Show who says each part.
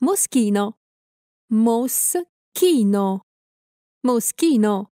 Speaker 1: Moschino. Moschino. Moschino.